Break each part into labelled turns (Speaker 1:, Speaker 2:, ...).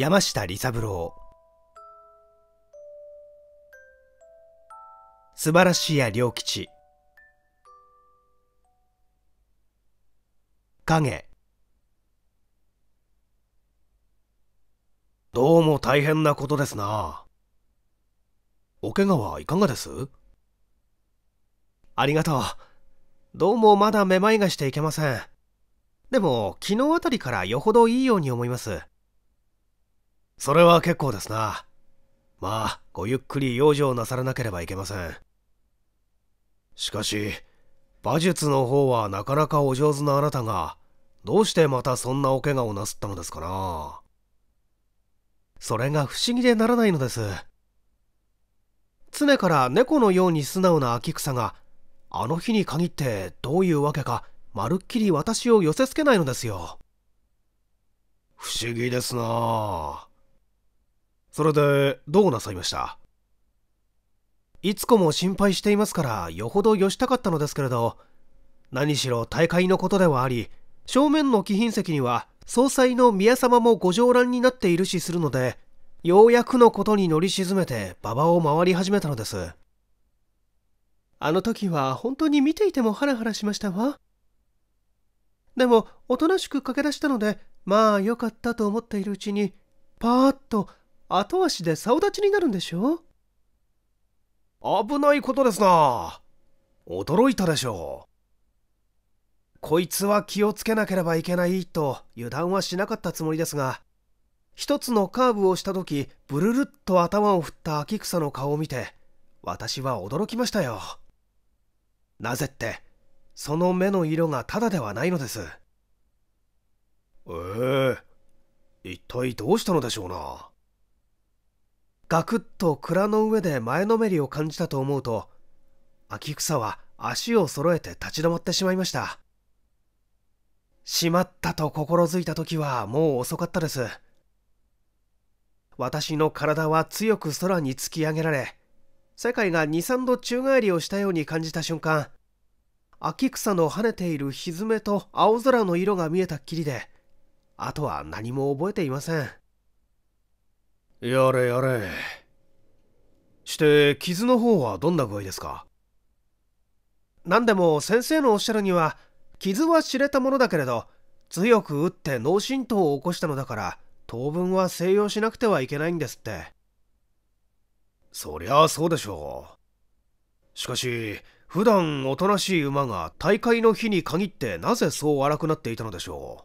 Speaker 1: 山下利三郎素晴らしや良吉影どうも大変なことですなお怪我はいかがですありがとうどうもまだめまいがしていけませんでも昨日あたりからよほどいいように思いますそれは結構ですな。まあ、ごゆっくり養生なさらなければいけません。しかし、馬術の方はなかなかお上手なあなたが、どうしてまたそんなお怪我をなすったのですかなそれが不思議でならないのです。常から猫のように素直な秋草が、あの日に限ってどういうわけか、まるっきり私を寄せつけないのですよ。不思議ですなそれで、どうなさいましたいつこも心配していますから、よほどよしたかったのですけれど、何しろ大会のことではあり、正面の貴賓席には、総裁の宮様もご上覧になっているしするので、ようやくのことに乗り沈めて馬場を回り始めたのです。あの時は本当に見ていてもハラハラしましたわ。でも、おとなしく駆け出したので、まあ良かったと思っているうちに、パーッと後足で竿立ちになるんでしょ危ないことですな驚いたでしょうこいつは気をつけなければいけないと油断はしなかったつもりですが一つのカーブをした時ブルルッと頭を振った秋草の顔を見て私は驚きましたよなぜってその目の色がただではないのですええ一体どうしたのでしょうなガクッと蔵の上で前のめりを感じたと思うと秋草は足を揃えて立ち止まってしまいましたしまったと心づいた時はもう遅かったです私の体は強く空に突き上げられ世界が23度宙返りをしたように感じた瞬間秋草の跳ねているひずめと青空の色が見えたっきりであとは何も覚えていませんやれやれして傷の方はどんな具合ですか何でも先生のおっしゃるには傷は知れたものだけれど強く打って脳震盪を起こしたのだから当分は静養しなくてはいけないんですってそりゃあそうでしょうしかし普段おとなしい馬が大会の日に限ってなぜそう荒くなっていたのでしょう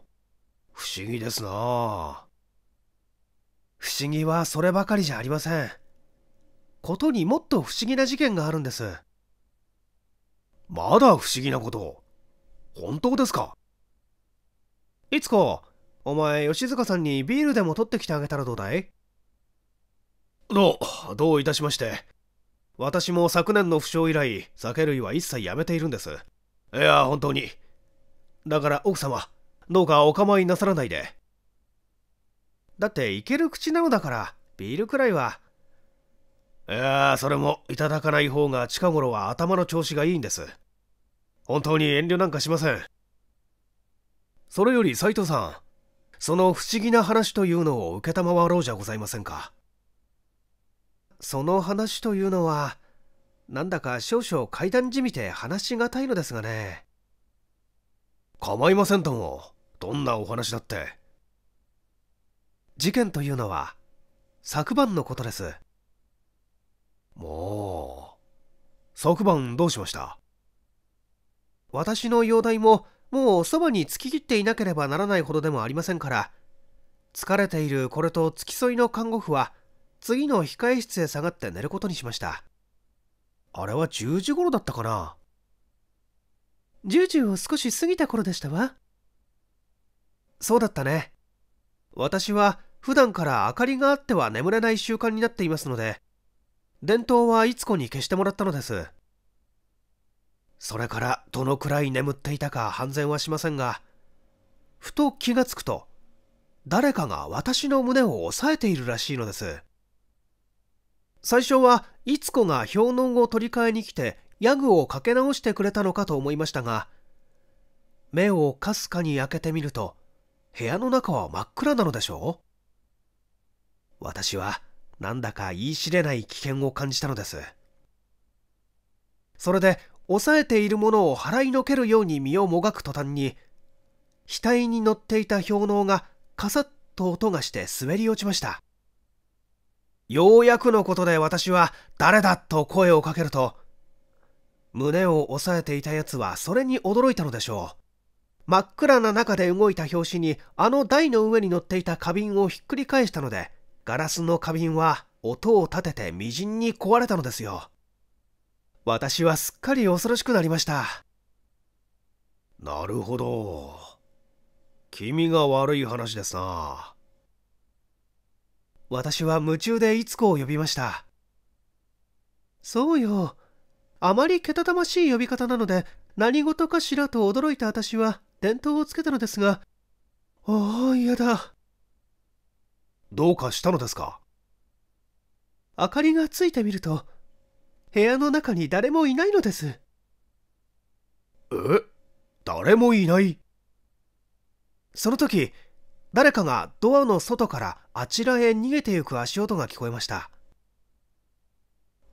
Speaker 1: 不思議ですなあ不思議はそればかりじゃありませんことにもっと不思議な事件があるんですまだ不思議なこと本当ですかいつかお前吉塚さんにビールでも取ってきてあげたらどうだいどうどういたしまして私も昨年の負傷以来酒類は一切やめているんですいや本当にだから奥様どうかお構いなさらないでだって行ける口なのだからビールくらいはいやそれもいただかない方が近頃は頭の調子がいいんです本当に遠慮なんかしませんそれより斉藤さんその不思議な話というのを承ろうじゃございませんかその話というのはなんだか少々階段じみて話しがたいのですがね構いませんともどんなお話だって事件というのは昨晩のことですもう昨晩どうしました私の容体ももうそばに突き切っていなければならないほどでもありませんから疲れているこれと付き添いの看護婦は次の控え室へ下がって寝ることにしましたあれは10時頃だったかな10時を少し過ぎた頃でしたわそうだったね私は普段から明かりがあっては眠れない習慣になっていますので、電灯はいつこに消してもらったのです。それからどのくらい眠っていたか判然はしませんが、ふと気がつくと、誰かが私の胸を押さえているらしいのです。最初はいつこが氷のを取り替えに来てヤグをかけ直してくれたのかと思いましたが目をかすかに開けてみると部屋の中は真っ暗なのでしょう私はなんだか言い知れない危険を感じたのです。それで、押さえているものを払いのけるように身をもがく途端に、額に乗っていた氷のうがカサッと音がして滑り落ちました。ようやくのことで私は誰だと声をかけると、胸を押さえていた奴はそれに驚いたのでしょう。真っ暗な中で動いた拍子にあの台の上に乗っていた花瓶をひっくり返したのでガラスの花瓶は音を立ててみじんに壊れたのですよ私はすっかり恐ろしくなりましたなるほど君が悪い話ですな私は夢中でいつこを呼びましたそうよあまりけたたましい呼び方なので何事かしらと驚いた私は電灯をつけたのですが、ああ、嫌だ。どうかしたのですか明かりがついてみると、部屋の中に誰もいないのです。え誰もいないその時、誰かがドアの外からあちらへ逃げてゆく足音が聞こえました。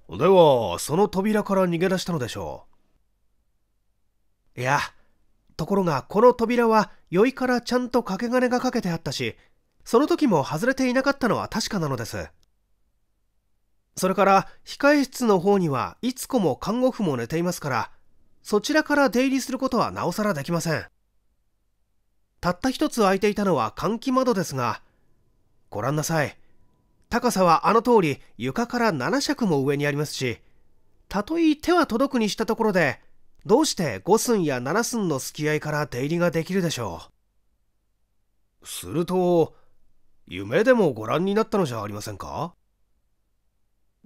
Speaker 1: では、その扉から逃げ出したのでしょう。いや、ところがこの扉は酔いからちゃんと掛け金がかけてあったしその時も外れていなかったのは確かなのですそれから控室の方にはいつこも看護婦も寝ていますからそちらから出入りすることはなおさらできませんたった一つ開いていたのは換気窓ですがご覧なさい高さはあの通り床から7尺も上にありますしたとえ手は届くにしたところでどうして5寸や7寸のすき合いから出入りができるでしょうすると夢でもご覧になったのじゃありませんか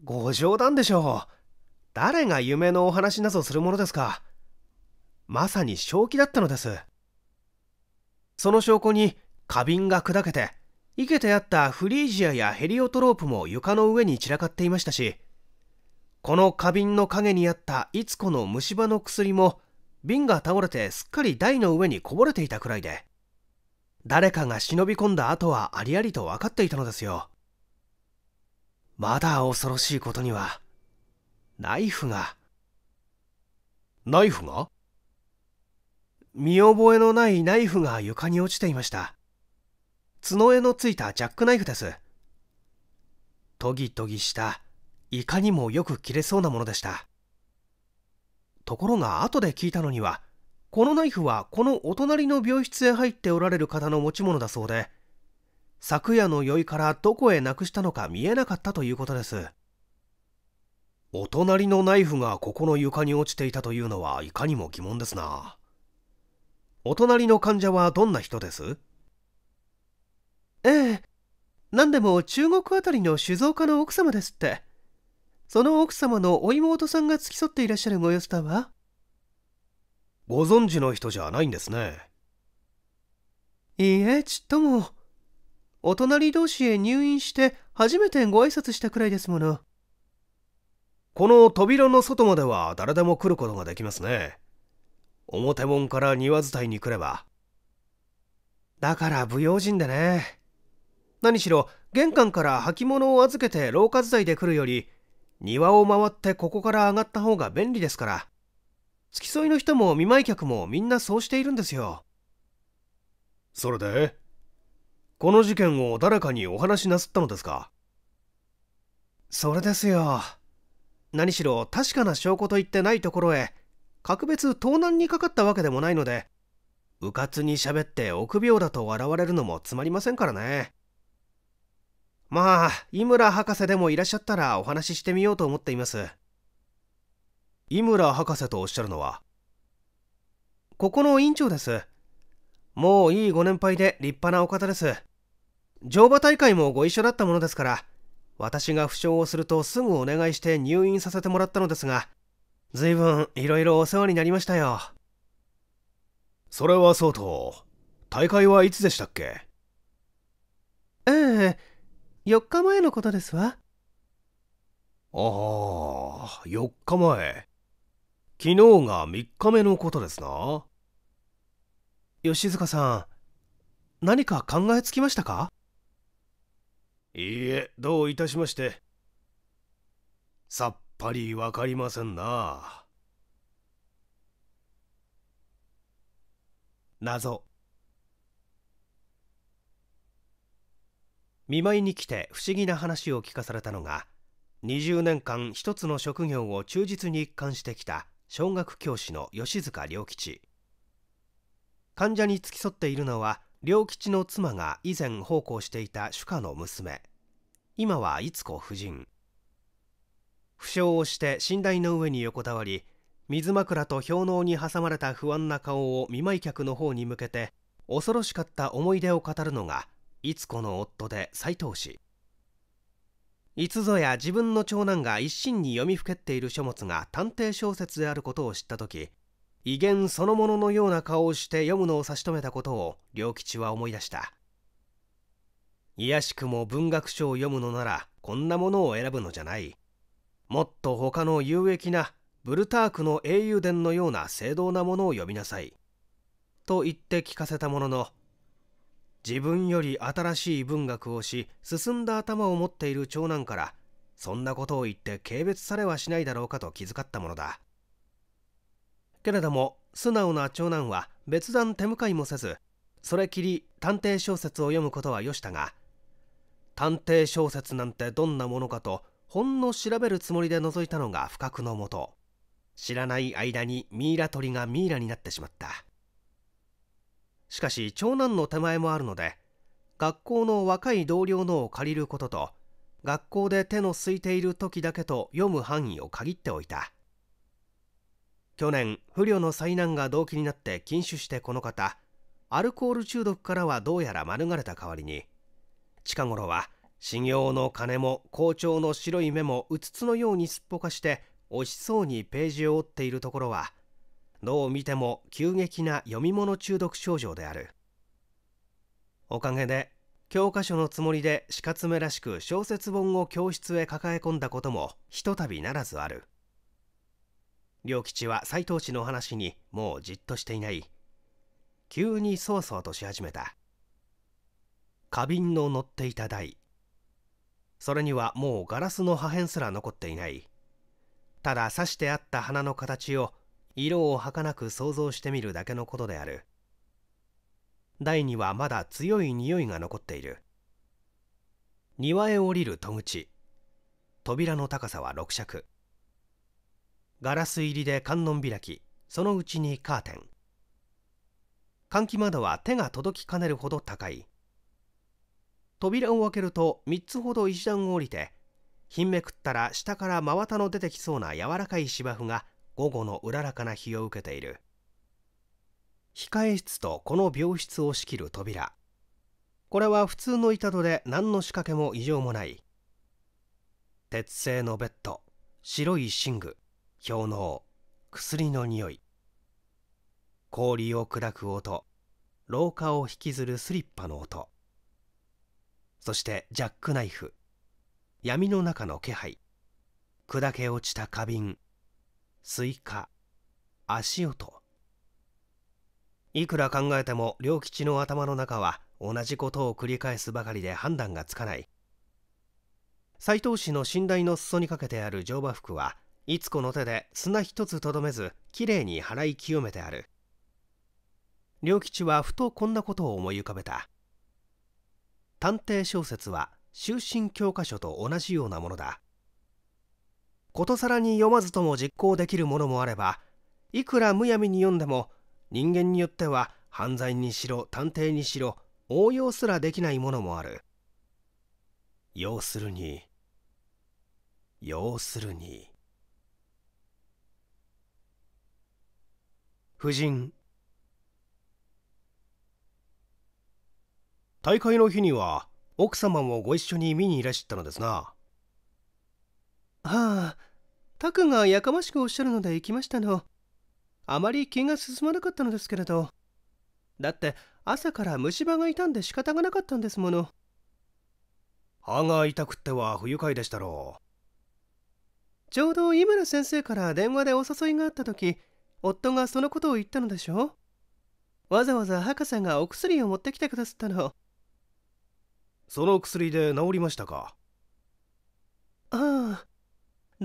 Speaker 1: ご冗談でしょう誰が夢のお話などするものですかまさに正気だったのですその証拠に花瓶が砕けて生けてあったフリージアやヘリオトロープも床の上に散らかっていましたしこの花瓶の陰にあったいつこの虫歯の薬も瓶が倒れてすっかり台の上にこぼれていたくらいで誰かが忍び込んだ後はありありと分かっていたのですよまだ恐ろしいことにはナイフがナイフが見覚えのないナイフが床に落ちていました角柄のついたジャックナイフですとぎとぎしたいかにもよく切れそうなものでしたところが後で聞いたのにはこのナイフはこのお隣の病室へ入っておられる方の持ち物だそうで昨夜の酔いからどこへなくしたのか見えなかったということですお隣のナイフがここの床に落ちていたというのはいかにも疑問ですなお隣の患者はどんな人ですええ何でも中国あたりの酒造家の奥様ですってその奥様のお妹さんが付き添っていらっしゃるご様子だわご存知の人じゃないんですねいいえちっともお隣同士へ入院して初めてご挨拶したくらいですものこの扉の外までは誰でも来ることができますね表門から庭伝いに来ればだから不用心でね何しろ玄関から履物を預けて廊下伝いで来るより庭を回ってここから上がった方が便利ですから付き添いの人も見舞い客もみんなそうしているんですよそれでこの事件を誰かにお話しなすったのですかそれですよ何しろ確かな証拠と言ってないところへ格別盗難にかかったわけでもないのでうかつに喋って臆病だと笑われるのもつまりませんからねまあ井村博士でもいらっしゃったらお話ししてみようと思っています井村博士とおっしゃるのはここの院長ですもういいご年配で立派なお方です乗馬大会もご一緒だったものですから私が負傷をするとすぐお願いして入院させてもらったのですが随分いろいろお世話になりましたよそれはそうと大会はいつでしたっけええ4日前のことですわああ4日前昨日が3日目のことですな吉塚さん何か考えつきましたかいいえどういたしましてさっぱりわかりませんな謎見舞いに来て不思議な話を聞かされたのが20年間一つの職業を忠実に一貫してきた小学教師の吉塚良吉患者に付き添っているのは良吉の妻が以前奉公していた主家の娘今は逸子夫人負傷をして寝台の上に横たわり水枕と氷嚢に挟まれた不安な顔を見舞い客の方に向けて恐ろしかった思い出を語るのがいつこの夫で斎藤氏いつぞや自分の長男が一心に読みふけっている書物が探偵小説であることを知った時威厳そのもののような顔をして読むのを差し止めたことを良吉は思い出した卑しくも文学書を読むのならこんなものを選ぶのじゃないもっと他の有益なブルタークの英雄伝のような正当なものを読みなさいと言って聞かせたものの自分より新しい文学をし進んだ頭を持っている長男からそんなことを言って軽蔑されはしないだろうかと気遣ったものだけれども素直な長男は別段手向かいもせずそれきり探偵小説を読むことはよしたが探偵小説なんてどんなものかとほんの調べるつもりで覗いたのが不覚のもと知らない間にミイラ取りがミイラになってしまったしかし長男の手前もあるので学校の若い同僚のを借りることと学校で手の空いている時だけと読む範囲を限っておいた去年不慮の災難が動機になって禁酒してこの方アルコール中毒からはどうやら免れた代わりに近頃は修行の鐘も校長の白い目もうつつのようにすっぽかして惜しそうにページを折っているところはどう見ても急激な読み物中毒症状であるおかげで教科書のつもりで四つ目らしく小説本を教室へ抱え込んだこともひとたびならずある良吉は斎藤氏の話にもうじっとしていない急にそわそわとし始めた花瓶の乗っていた台それにはもうガラスの破片すら残っていないただ刺してあった花の形を色を儚く想像してみるだけのことである台にはまだ強い匂いが残っている庭へ降りる戸口扉の高さは6尺ガラス入りで観音開きそのうちにカーテン換気窓は手が届きかねるほど高い扉を開けると3つほど石段を降りてひんめくったら下から真綿の出てきそうな柔らかい芝生が午後のうららかな日を受けている控え室とこの病室を仕切る扉これは普通の板戸で何の仕掛けも異常もない鉄製のベッド白い寝具氷の薬の匂い氷を砕く音廊下を引きずるスリッパの音そしてジャックナイフ闇の中の気配砕け落ちた花瓶スイカ足音いくら考えても良吉の頭の中は同じことを繰り返すばかりで判断がつかない斎藤氏の寝台の裾にかけてある乗馬服はいつこの手で砂一つとどめずきれいに払い清めてある良吉はふとこんなことを思い浮かべた探偵小説は終身教科書と同じようなものだことさらに読まずとも実行できるものもあればいくらむやみに読んでも人間によっては犯罪にしろ探偵にしろ応用すらできないものもある要するに要するに夫人大会の日には奥様もご一緒に見にいらっしゃったのですなはあタクがやかましくおっしゃるので行きましたのあまり気が進まなかったのですけれどだって朝から虫歯が痛んで仕方がなかったんですもの歯が痛くっては不愉快でしたろうちょうど井村先生から電話でお誘いがあった時夫がそのことを言ったのでしょうわざわざ博士がお薬を持ってきてくださったのその薬で治りましたかああ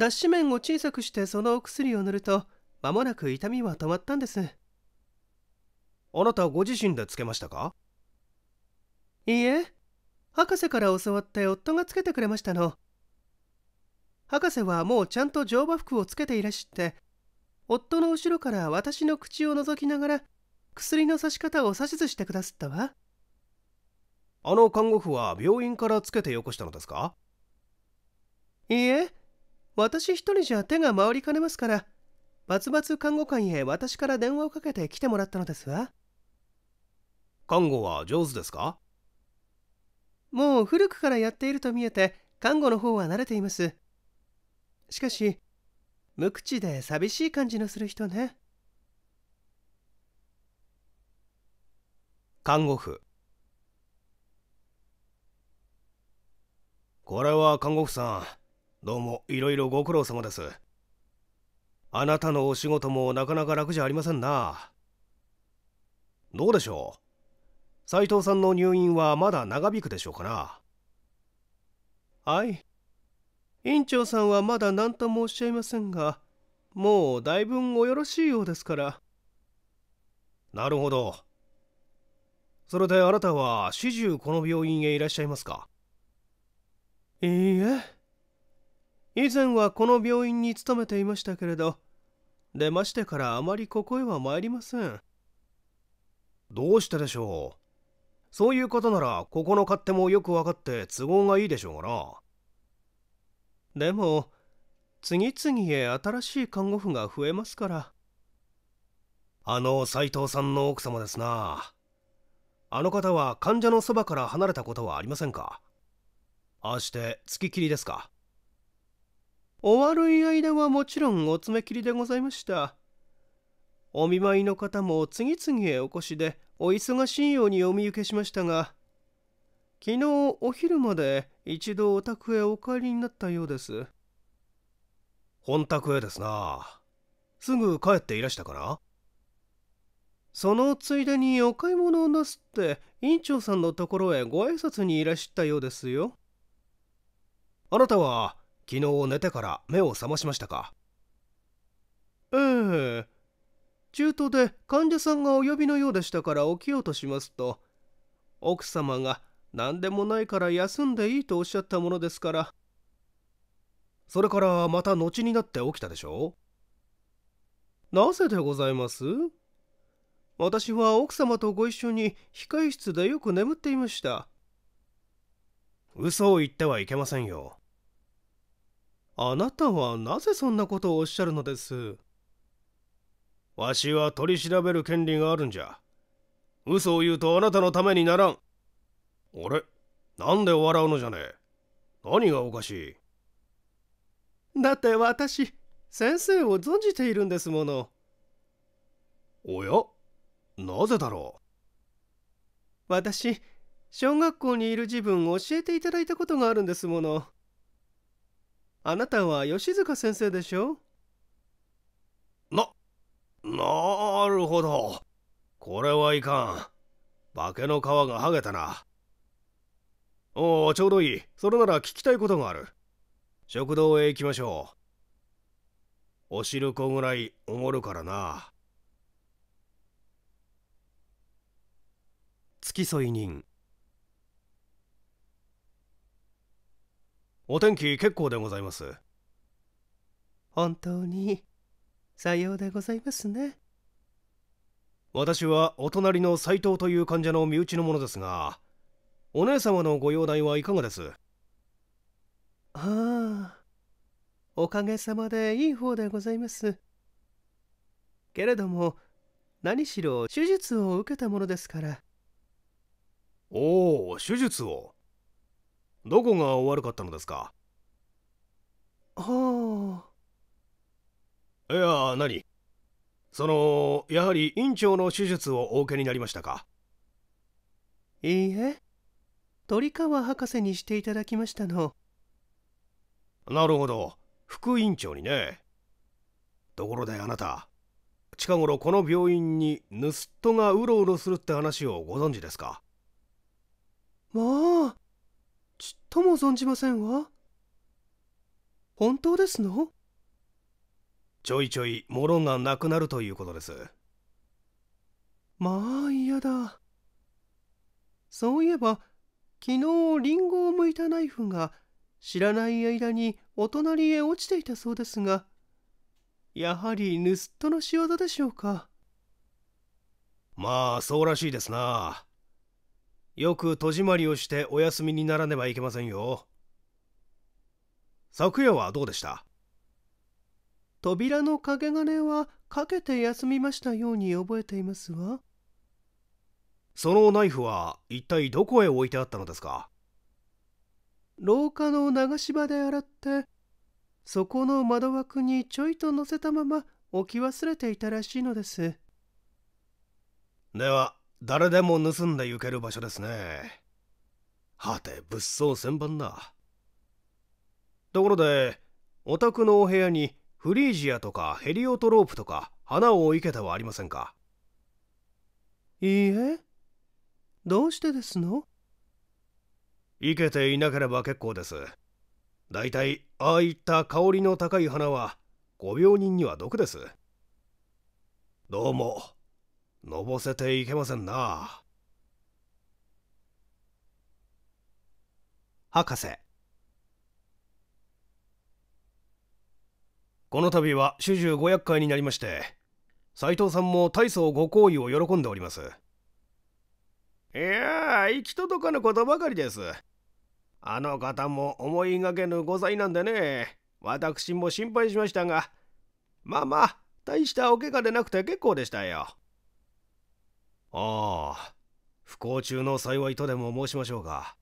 Speaker 1: 脱脂面を小さくしてそのお薬を塗ると間もなく痛みは止まったんですあなたご自身でつけましたかいいえ博士から教わって夫がつけてくれましたの博士はもうちゃんと乗馬服をつけていらっしゃって夫の後ろから私の口を覗きながら薬の刺し方を指図してくださったわあの看護婦は病院からつけてよこしたのですかいいえ私一人じゃ手が回りかねますから、バツバツ看護官へ私から電話をかけて来てもらったのですわ。看護は上手ですかもう古くからやっていると見えて、看護の方は慣れています。しかし、無口で寂しい感じのする人ね。看護婦これは看護婦さんどうもいろいろご苦労様ですあなたのお仕事もなかなか楽じゃありませんなどうでしょう斉藤さんの入院はまだ長引くでしょうかなはい院長さんはまだ何ともおっしゃいませんがもうだいぶおよろしいようですからなるほどそれであなたは始終この病院へいらっしゃいますかいいえ以前はこの病院に勤めていましたけれど出ましてからあまりここへは参りませんどうしてでしょうそういうことならここの勝手もよく分かって都合がいいでしょうがなでも次々へ新しい看護婦が増えますからあの斎藤さんの奥様ですなあの方は患者のそばから離れたことはありませんかああして月切りですかお悪い間はもちろんお爪切りでございました。お見舞いの方も次々へお越しで、お忙しいようにお見受けしましたが、昨日お昼まで一度お宅へお帰りになったようです。本宅へですな。すぐ帰っていらしたかなそのついでにお買い物をなすって院長さんのところへご挨拶にいらしたようですよ。あなたは昨日寝てから目を覚ましましたかええ中途で患者さんがお呼びのようでしたから起きようとしますと奥様が何でもないから休んでいいとおっしゃったものですからそれからまた後になって起きたでしょうなぜでございます私は奥様とご一緒に控室でよく眠っていました嘘を言ってはいけませんよあなたはなぜそんなことをおっしゃるのですわしは取り調べる権利があるんじゃ嘘を言うとあなたのためにならんあれなんで笑うのじゃねえ何がおかしいだって私先生を存じているんですものおやなぜだろう私小学校にいる自分を教えていただいたことがあるんですものあなたは吉塚先生でしょな、なるほど。これはいかん。化けの皮が剥げたな。おお、ちょうどいい。それなら聞きたいことがある。食堂へ行きましょう。お汁粉ぐらいおごるからな。付き添い人お天気結構でございます本当にさようでございますね私はお隣の斎藤という患者の身内の者ですがお姉様のご容体はいかがですああおかげさまでいい方でございますけれども何しろ手術を受けたものですからおお手術をどこが悪かったのですかはあいや何そのやはり院長の手術をお受けになりましたかいいえ鳥川博士にしていただきましたのなるほど副院長にねところであなた近頃この病院に盗人がうろうろするって話をご存知ですかまあとも存じませんわ本当ですのちょいちょいもろがなくなるということですまあ嫌だそういえば昨日リンゴを剥いたナイフが知らない間にお隣へ落ちていたそうですがやはり盗人の仕業でしょうかまあそうらしいですなよく戸締まりをしてお休みにならねばいけませんよ昨夜はどうでした扉のかけ金はかけて休みましたように覚えていますわそのナイフは一体どこへ置いてあったのですか廊下の流し場で洗ってそこの窓枠にちょいと乗せたまま置き忘れていたらしいのですでは誰でも盗んで行ける場所ですねはて物騒千番だところでお宅のお部屋にフリージアとかヘリオトロープとか花を生けてはありませんかいいえどうしてですの生けていなければ結構ですだいたいああいった香りの高い花はご病人には毒ですどうものぼせていけませんな博士この度は主従500回になりまして斎藤さんも大層ご好意を喜んでおりますいや行き届かぬことばかりですあの方も思いがけぬございなんでね私も心配しましたがまあまあ大したお怪我でなくて結構でしたよああ不幸中の幸いとでも申しましょうか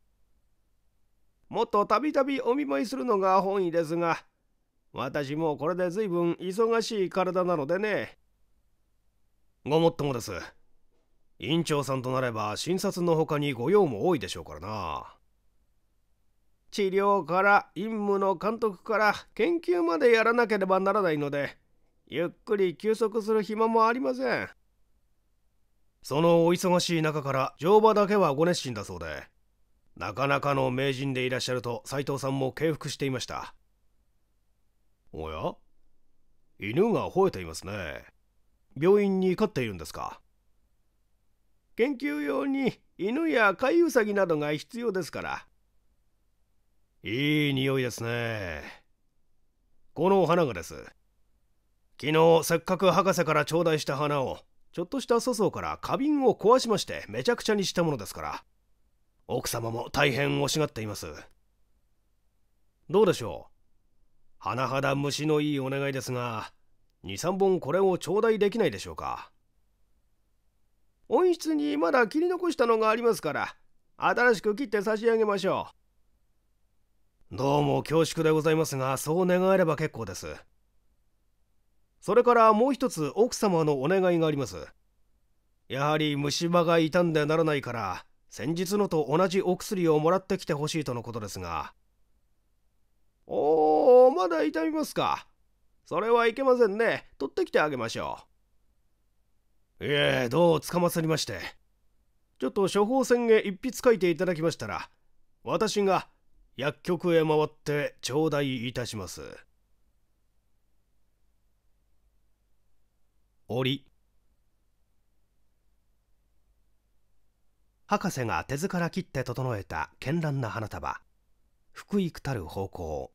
Speaker 1: もっとたびたびお見舞いするのが本意ですが私もこれで随分忙しい体なのでねごもっともです院長さんとなれば診察のほかに御用も多いでしょうからな治療から院務の監督から研究までやらなければならないのでゆっくり休息する暇もありませんそのお忙しい中から乗馬だけはご熱心だそうでなかなかの名人でいらっしゃると斎藤さんも敬服していましたおや犬が吠えていますね病院に飼っているんですか研究用に犬や飼いウサギなどが必要ですからいい匂いですねこの花がです昨日せっかく博士から頂戴した花をちょっとした粗相から花瓶を壊しましてめちゃくちゃにしたものですから奥様も大変惜しがっていますどうでしょう甚だ虫のいいお願いですが23本これを頂戴できないでしょうか温室にまだ切り残したのがありますから新しく切って差し上げましょうどうも恐縮でございますがそう願えれば結構ですそれからもう一つ奥様のお願いがありますやはり虫歯が傷んでならないから先日のと同じお薬をもらってきてほしいとのことですがおーまだ痛みますかそれはいけませんね取ってきてあげましょういえどうつかまさりましてちょっと処方箋へ一筆書いていただきましたら私が薬局へ回って頂戴いたします。折博士が手から切って整えた絢爛な花束福井くたる方向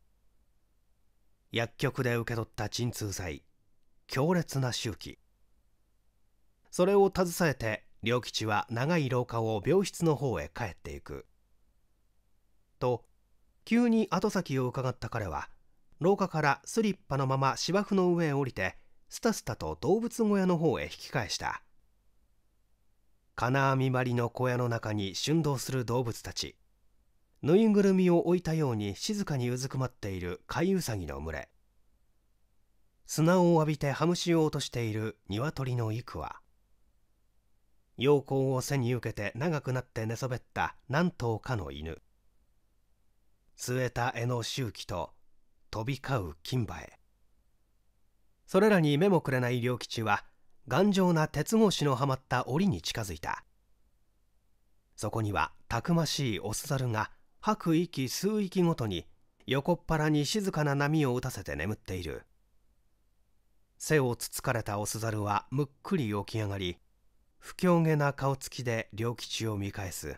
Speaker 1: 薬局で受け取った鎮痛剤強烈な周期それを携えて良吉は長い廊下を病室の方へ帰っていくと急に後先を伺った彼は廊下からスリッパのまま芝生の上へ降りてすたすたと動物小屋の方へ引き返した金網張りの小屋の中に春動する動物たちぬいぐるみを置いたように静かにうずくまっている貝ウサギの群れ砂を浴びて羽虫を落としている鶏の幾羽陽光を背に受けて長くなって寝そべった何頭かの犬据えた柄の周期と飛び交う金馬へそれらに目もくれない良吉は頑丈な鉄格子のはまった檻に近づいたそこにはたくましいオス猿が吐く息吸う息ごとに横っ腹に静かな波を打たせて眠っている背をつつかれたオス猿はむっくり起き上がり不況げな顔つきで良吉を見返す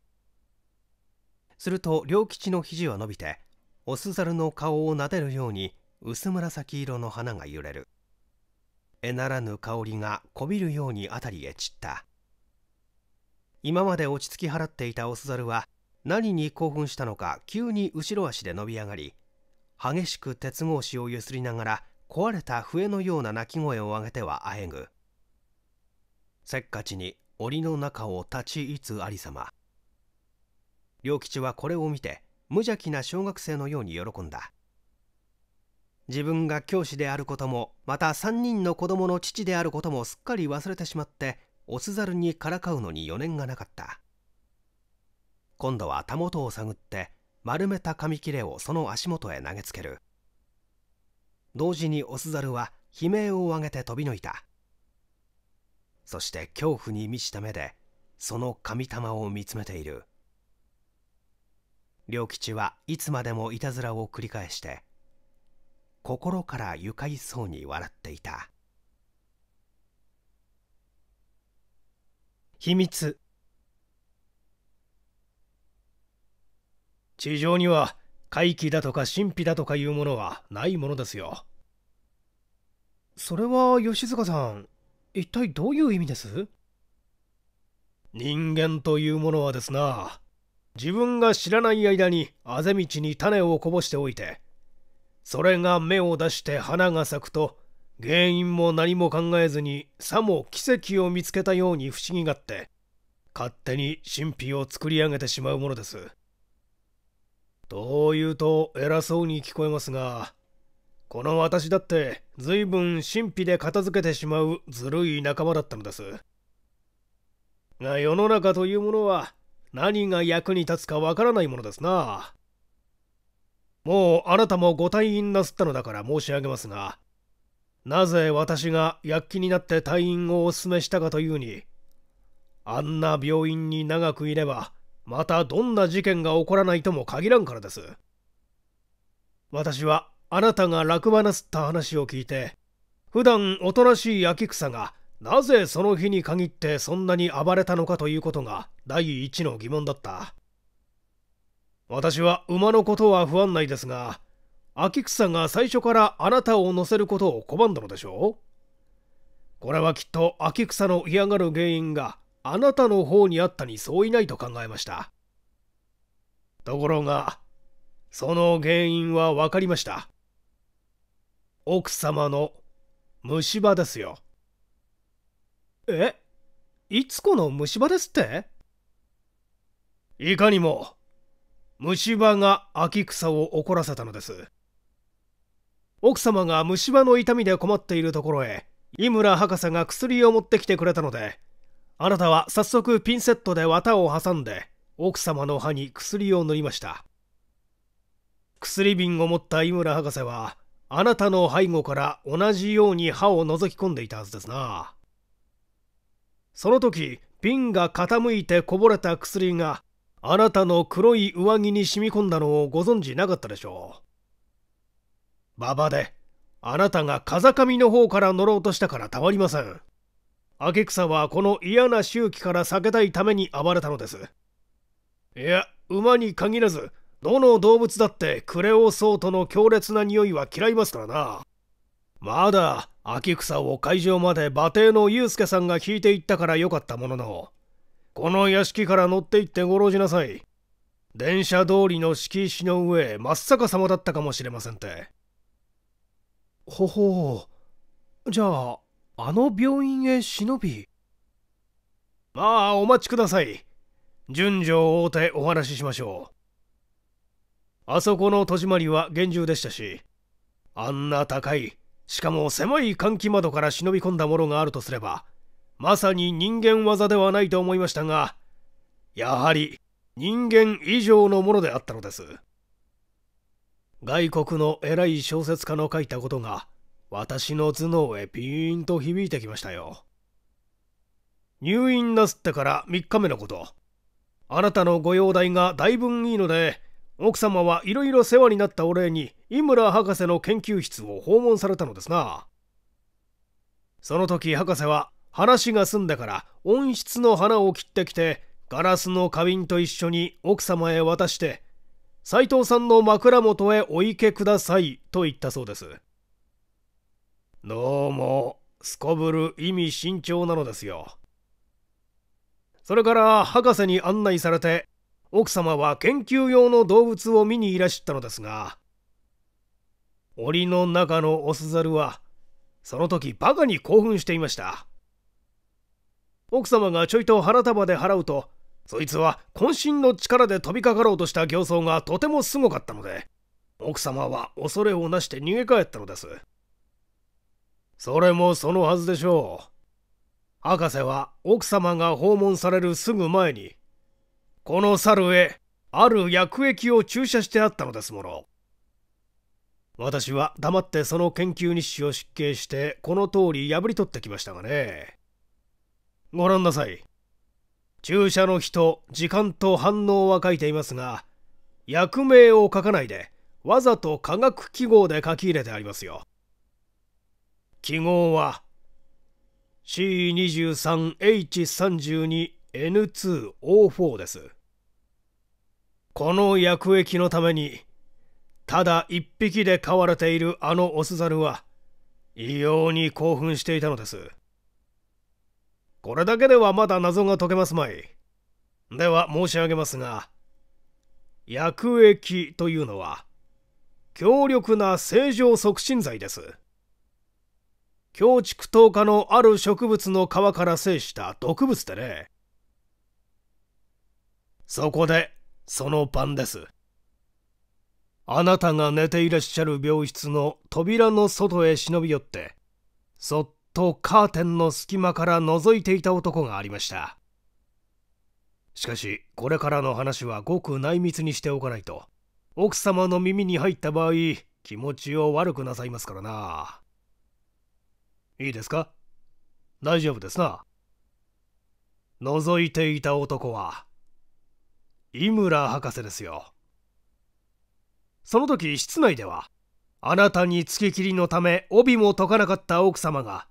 Speaker 1: すると良吉の肘は伸びてオス猿の顔を撫でるように薄紫色の花が揺れるえならぬ香りがこびるように辺りへ散った今まで落ち着き払っていたオスザルは何に興奮したのか急に後ろ足で伸び上がり激しく鉄格子をゆすりながら壊れた笛のような鳴き声を上げてはあえぐせっかちに檻の中を立ちいつありさま良吉はこれを見て無邪気な小学生のように喜んだ自分が教師であることもまた3人の子供の父であることもすっかり忘れてしまってオすザルにからかうのに余念がなかった今度はたもとを探って丸めた紙切れをその足元へ投げつける同時にオスザルは悲鳴を上げて飛び抜いたそして恐怖に満ちた目でその紙玉を見つめている良吉はいつまでもいたずらを繰り返して心から愉快そうに笑っていた秘密地上には怪奇だとか神秘だとかいうものはないものですよそれは吉塚さん一体どういう意味です人間というものはですな自分が知らない間にあぜ道に種をこぼしておいてそれが芽を出して花が咲くと原因も何も考えずにさも奇跡を見つけたように不思議がって勝手に神秘を作り上げてしまうものです。というと偉そうに聞こえますがこの私だって随分神秘で片付けてしまうずるい仲間だったのです。が世の中というものは何が役に立つかわからないものですな。もうあなたもご退院なすったのだから申し上げますが、なぜ私が躍起になって退院をお勧めしたかというに、あんな病院に長くいれば、またどんな事件が起こらないとも限らんからです。私はあなたが落馬なすった話を聞いて、普段おとなしい秋草がなぜその日に限ってそんなに暴れたのかということが第一の疑問だった。私は馬のことは不安ないですが、秋草が最初からあなたを乗せることを拒んだのでしょうこれはきっと秋草の嫌がる原因があなたの方にあったに相違ないと考えました。ところが、その原因は分かりました。奥様の虫歯ですよ。えいつこの虫歯ですっていかにも虫歯が秋草を怒らせたのです奥様が虫歯の痛みで困っているところへ井村博士が薬を持ってきてくれたのであなたは早速ピンセットで綿を挟んで奥様の歯に薬を塗りました薬瓶を持った井村博士はあなたの背後から同じように歯を覗き込んでいたはずですなその時瓶が傾いてこぼれた薬があなたの黒い上着に染み込んだのをご存知なかったでしょう。馬場で、あなたが風上の方から乗ろうとしたからたまりません。明草はこの嫌な周期から避けたいために暴れたのです。いや、馬に限らず、どの動物だってクレオソートの強烈な匂いは嫌いますからな。まだ、秋草を会場まで馬蹄のユ介さんが引いていったからよかったものの、この屋敷から乗って行ってごろじなさい。電車通りの敷石の上、真っ逆さまだったかもしれませんって。ほほう。じゃあ、あの病院へ忍び。まあ、お待ちください。順序を追うてお話ししましょう。あそこの戸締まりは厳重でしたし、あんな高い、しかも狭い換気窓から忍び込んだものがあるとすれば、まさに人間技ではないと思いましたがやはり人間以上のものであったのです外国の偉い小説家の書いたことが私の頭脳へピーンと響いてきましたよ入院なすってから3日目のことあなたのご容体がだいぶいいので奥様はいろいろ世話になったお礼に井村博士の研究室を訪問されたのですなその時博士は話が済んだから温室の花を切ってきてガラスの花瓶と一緒に奥様へ渡して斎藤さんの枕元へお行けくださいと言ったそうですどうもすこぶる意味慎重なのですよそれから博士に案内されて奥様は研究用の動物を見にいらしたのですが檻の中のオスザルはその時バカに興奮していました奥様がちょいと花束で払うとそいつは渾身の力で飛びかかろうとした形相がとてもすごかったので奥様は恐れをなして逃げ帰ったのですそれもそのはずでしょう博士は奥様が訪問されるすぐ前にこの猿へある薬液を注射してあったのですもの私は黙ってその研究日誌を失敬してこの通り破り取ってきましたがねご覧なさい。注射の人、時間と反応は書いていますが、役名を書かないで、わざと科学記号で書き入れてありますよ。記号は C23H32N2O4 です。この薬液のために、ただ一匹で飼われているあのオスザルは、異様に興奮していたのです。これだけではまだ謎が解けますまい。では申し上げますが、薬液というのは、強力な正常促進剤です。強畜糖化のある植物の皮から制した毒物でね。そこで、その晩です。あなたが寝ていらっしゃる病室の扉の外へ忍び寄って、そっとカーテンの隙間から覗いていた男がありましたしかしこれからの話はごく内密にしておかないと奥様の耳に入った場合気持ちを悪くなさいますからないいですか大丈夫ですな覗いていた男は井村博士ですよその時室内ではあなたに付きっきりのため帯も解かなかった奥様が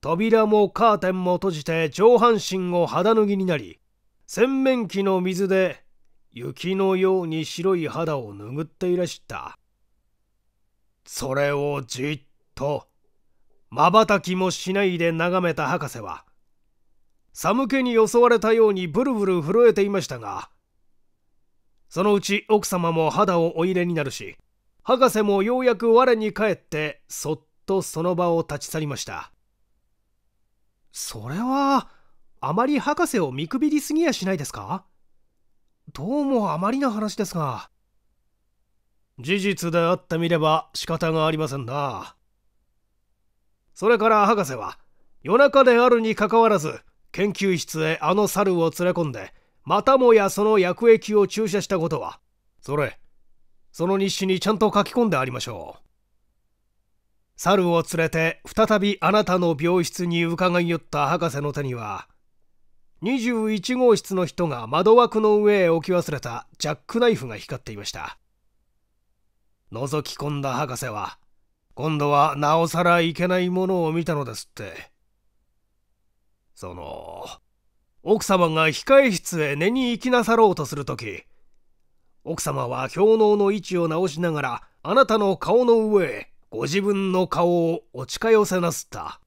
Speaker 1: 扉もカーテンも閉じて上半身を肌脱ぎになり洗面器の水で雪のように白い肌を拭っていらしたそれをじっとまばたきもしないで眺めた博士は寒気に襲われたようにブルブル震えていましたがそのうち奥様も肌をお入れになるし博士もようやく我に返ってそっとその場を立ち去りましたそれは、あまり博士を見くびりすぎやしないですかどうもあまりな話ですが。事実であってみれば仕方がありませんな。それから博士は、夜中であるにかかわらず、研究室へあの猿を連れ込んで、またもやその薬液を注射したことは、それ、その日誌にちゃんと書き込んでありましょう。猿を連れて再びあなたの病室に伺い寄った博士の手には21号室の人が窓枠の上へ置き忘れたジャックナイフが光っていました覗き込んだ博士は今度はなおさらいけないものを見たのですってその奥様が控え室へ寝に行きなさろうとする時奥様は氷嚢の位置を直しながらあなたの顔の上へご自分の顔をお近寄せなすった。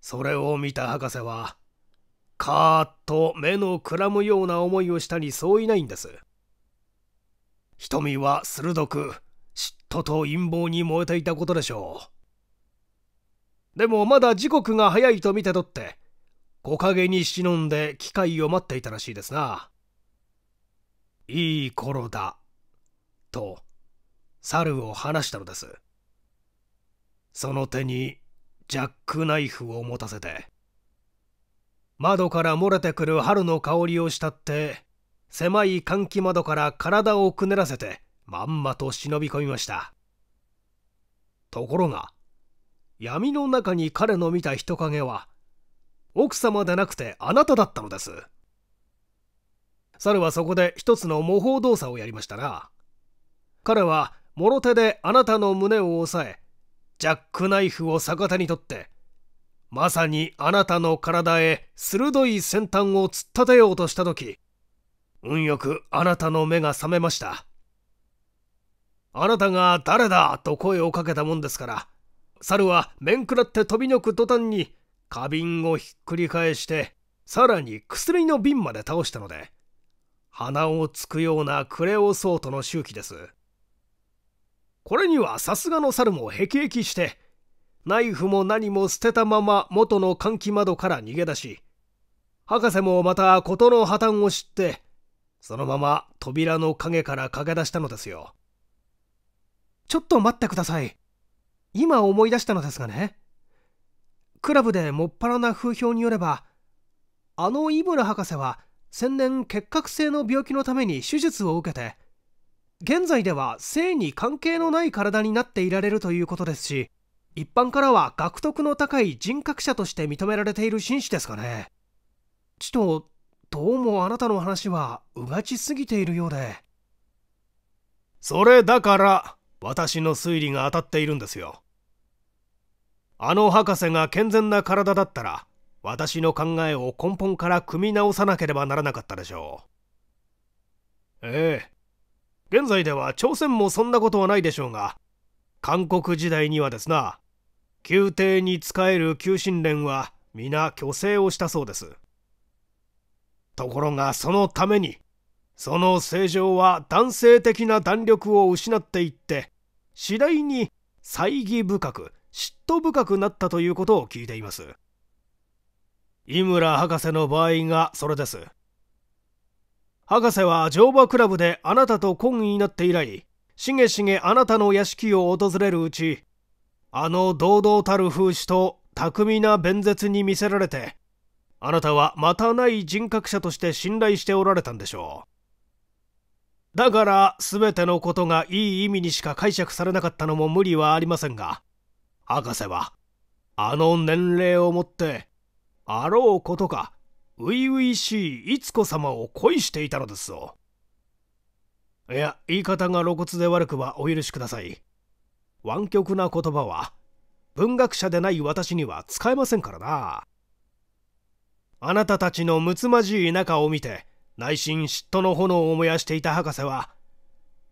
Speaker 1: それを見た博士は、カーッと目のくらむような思いをしたにそういないんです。瞳は鋭く、嫉妬と陰謀に燃えていたことでしょう。でもまだ時刻が早いと見て取って、木陰に忍んで機会を待っていたらしいですな。いい頃だ、と猿を放したのですその手にジャックナイフを持たせて窓から漏れてくる春の香りを慕って狭い換気窓から体をくねらせてまんまと忍び込みましたところが闇の中に彼の見た人影は奥様でなくてあなただったのです猿はそこで一つの模倣動作をやりましたな彼はもろ手であなたの胸を押さえジャックナイフを逆手に取ってまさにあなたの体へ鋭い先端を突っ立てようとした時運よくあなたの目が覚めましたあなたが「誰だ!」と声をかけたもんですから猿は面食らって飛び抜く途端に花瓶をひっくり返してさらに薬の瓶まで倒したので鼻をつくようなクレオソートの周期です。これにはさすがの猿もへきへきしてナイフも何も捨てたまま元の換気窓から逃げ出し博士もまた事の破綻を知ってそのまま扉の陰から駆け出したのですよちょっと待ってください今思い出したのですがねクラブでもっぱらな風評によればあの井村博士は先年結核性の病気のために手術を受けて現在では性に関係のない体になっていられるということですし一般からは学徳の高い人格者として認められている紳士ですかねちとどうもあなたの話はうがちすぎているようでそれだから私の推理が当たっているんですよあの博士が健全な体だったら私の考えを根本から組み直さなければならなかったでしょうええ現在では朝鮮もそんなことはないでしょうが韓国時代にはですな宮廷に仕える求心連は皆虚勢をしたそうですところがそのためにその正常は男性的な弾力を失っていって次第に猜疑深く嫉妬深くなったということを聞いています井村博士の場合がそれです博士は乗馬クラブであなたと懇意になって以来しげしげあなたの屋敷を訪れるうちあの堂々たる風刺と巧みな弁舌に魅せられてあなたはまたない人格者として信頼しておられたんでしょうだから全てのことがいい意味にしか解釈されなかったのも無理はありませんが博士はあの年齢をもってあろうことか初々しいいつ様を恋していたのですぞいや言い方が露骨で悪くはお許しください湾曲な言葉は文学者でない私には使えませんからなあなたたちの睦まじい仲を見て内心嫉妬の炎を燃やしていた博士は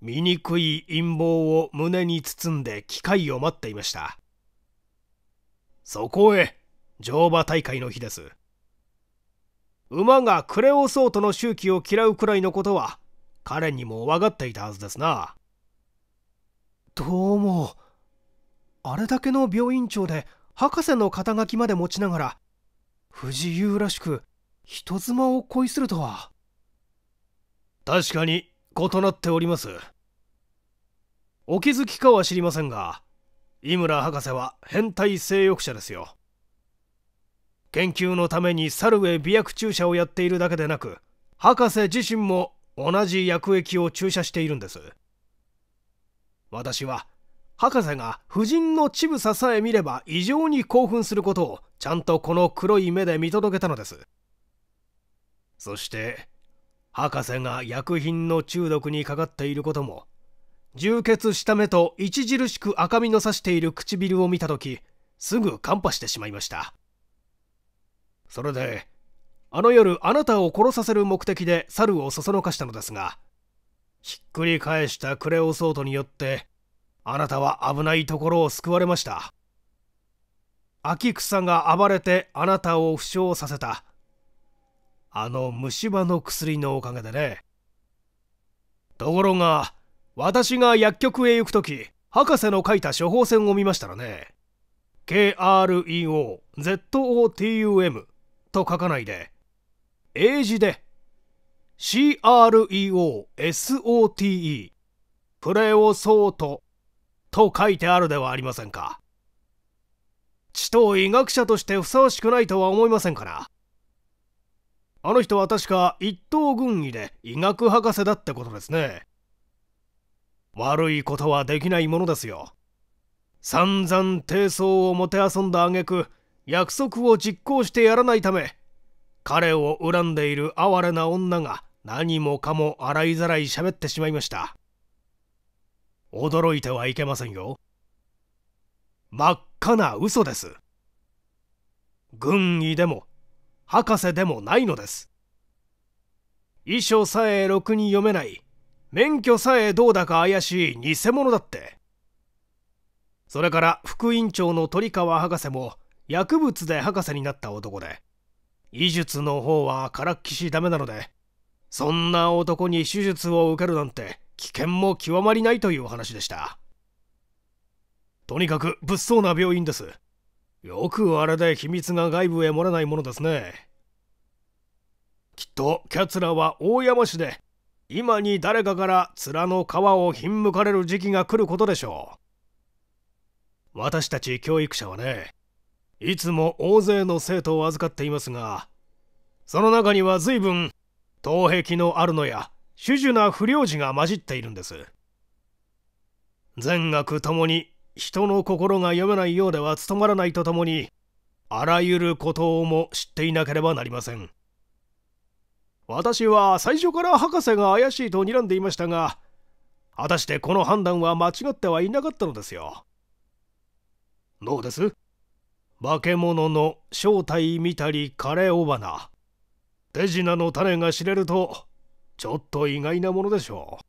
Speaker 1: 醜い陰謀を胸に包んで機会を待っていましたそこへ乗馬大会の日です馬がクレオソートの周期を嫌うくらいのことは彼にも分かっていたはずですなどうもあれだけの病院長で博士の肩書きまで持ちながら不自由らしく人妻を恋するとは確かに異なっておりますお気づきかは知りませんが井村博士は変態性欲者ですよ研究のために猿へ媚薬注射をやっているだけでなく博士自身も同じ薬液を注射しているんです私は博士が夫人の乳房さえ見れば異常に興奮することをちゃんとこの黒い目で見届けたのですそして博士が薬品の中毒にかかっていることも充血した目と著しく赤みのさしている唇を見た時すぐカンパしてしまいましたそれであの夜あなたを殺させる目的で猿をそそのかしたのですがひっくり返したクレオソートによってあなたは危ないところを救われました秋草が暴れてあなたを負傷させたあの虫歯の薬のおかげでねところが私が薬局へ行く時博士の書いた処方箋を見ましたらね KREOZOTUM と書かないで、英字で、CREOSOTE、プレオソートと書いてあるではありませんか。地頭医学者としてふさわしくないとは思いませんから。あの人は確か一等軍医で医学博士だってことですね。悪いことはできないものですよ。散々低層をもてあそんだ挙句約束を実行してやらないため彼を恨んでいる哀れな女が何もかも洗いざらい喋ってしまいました驚いてはいけませんよ真っ赤な嘘です軍医でも博士でもないのです遺書さえろくに読めない免許さえどうだか怪しい偽物だってそれから副院長の鳥川博士も薬物で博士になった男で医術の方はからっきしダメなのでそんな男に手術を受けるなんて危険も極まりないという話でしたとにかく物騒な病院ですよくあれで秘密が外部へ漏れないものですねきっとキャツラは大山市で今に誰かから面の皮をひんむかれる時期が来ることでしょう私たち教育者はねいつも大勢の生徒を預かっていますがその中には随分頭壁のあるのや種々な不良児が混じっているんです善悪ともに人の心が読めないようでは務まらないとともにあらゆることをも知っていなければなりません私は最初から博士が怪しいと睨んでいましたが果たしてこの判断は間違ってはいなかったのですよどうです化け物の正体見たり枯れ尾花手品の種が知れるとちょっと意外なものでしょう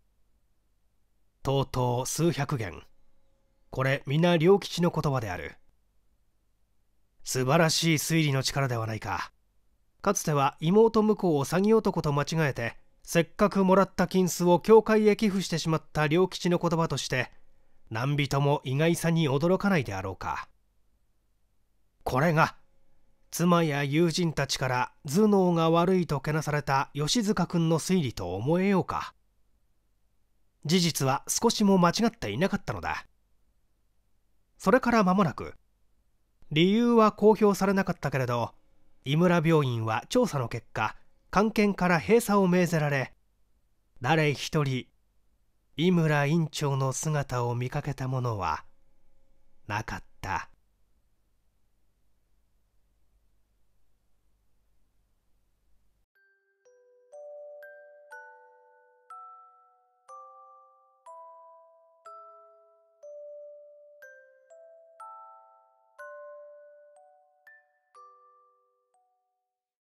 Speaker 1: とうとう数百元これ皆良吉の言葉である素晴らしい推理の力ではないかかつては妹婿を詐欺男と間違えてせっかくもらった金子を教会へ寄付してしまった良吉の言葉として何人も意外さに驚かないであろうかこれが妻や友人たちから頭脳が悪いとけなされた吉塚君の推理と思えようか事実は少しも間違っていなかったのだそれから間もなく理由は公表されなかったけれど井村病院は調査の結果関係から閉鎖を命ぜられ誰一人井村院長の姿を見かけた者はなかった。